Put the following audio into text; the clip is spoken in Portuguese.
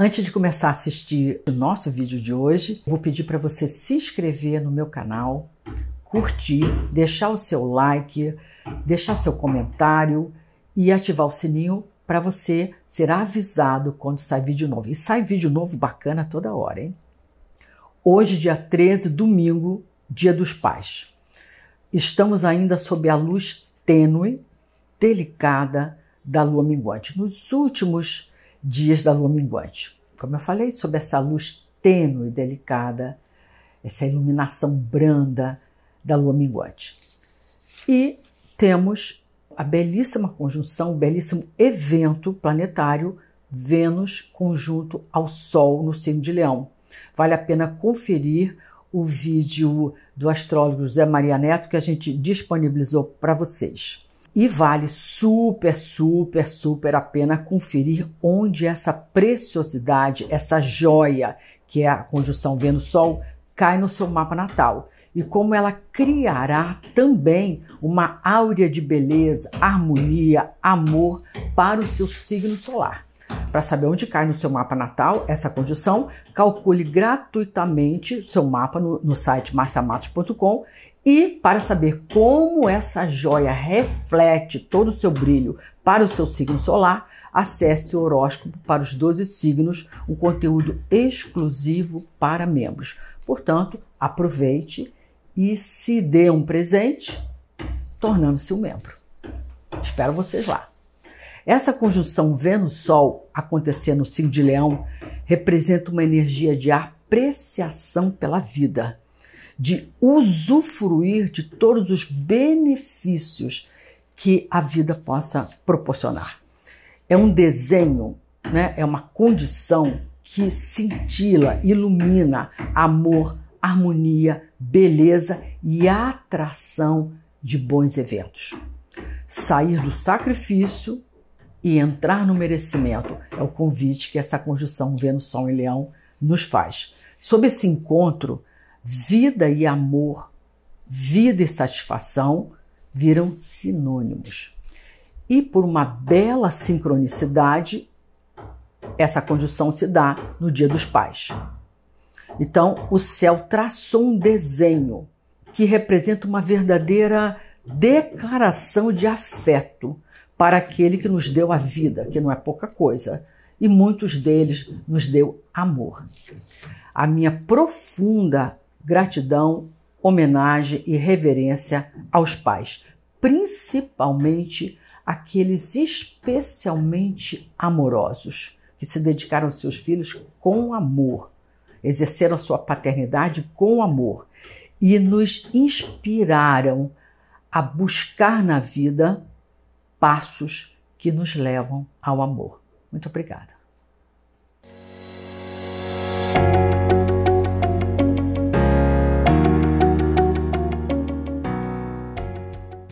Antes de começar a assistir o nosso vídeo de hoje, vou pedir para você se inscrever no meu canal, curtir, deixar o seu like, deixar seu comentário e ativar o sininho para você ser avisado quando sai vídeo novo. E sai vídeo novo bacana toda hora, hein? Hoje, dia 13, domingo, Dia dos Pais. Estamos ainda sob a luz tênue, delicada da lua minguante. Nos últimos dias da lua minguante. Como eu falei, sobre essa luz tênue e delicada, essa iluminação branda da lua minguante. E temos a belíssima conjunção, o belíssimo evento planetário Vênus conjunto ao Sol no signo de Leão. Vale a pena conferir o vídeo do astrólogo José Maria Neto que a gente disponibilizou para vocês. E vale super, super, super a pena conferir onde essa preciosidade, essa joia, que é a conjunção Vênus-Sol, cai no seu mapa natal. E como ela criará também uma áurea de beleza, harmonia, amor para o seu signo solar. Para saber onde cai no seu mapa natal essa conjunção, calcule gratuitamente seu mapa no, no site marciamatos.com e para saber como essa joia reflete todo o seu brilho para o seu signo solar, acesse o horóscopo para os 12 signos, um conteúdo exclusivo para membros. Portanto, aproveite e se dê um presente tornando-se um membro. Espero vocês lá. Essa conjunção Vênus-Sol acontecer no signo de Leão representa uma energia de apreciação pela vida, de usufruir de todos os benefícios que a vida possa proporcionar. É um desenho, né? é uma condição que cintila, ilumina amor, harmonia, beleza e atração de bons eventos. Sair do sacrifício e entrar no merecimento é o convite que essa conjunção Vênus, Sol e Leão nos faz. Sob esse encontro, vida e amor, vida e satisfação viram sinônimos. E por uma bela sincronicidade, essa conjunção se dá no Dia dos Pais. Então, o céu traçou um desenho que representa uma verdadeira declaração de afeto para aquele que nos deu a vida, que não é pouca coisa, e muitos deles nos deu amor. A minha profunda gratidão, homenagem e reverência aos pais, principalmente aqueles especialmente amorosos, que se dedicaram aos seus filhos com amor, exerceram a sua paternidade com amor e nos inspiraram a buscar na vida passos que nos levam ao amor. Muito obrigada.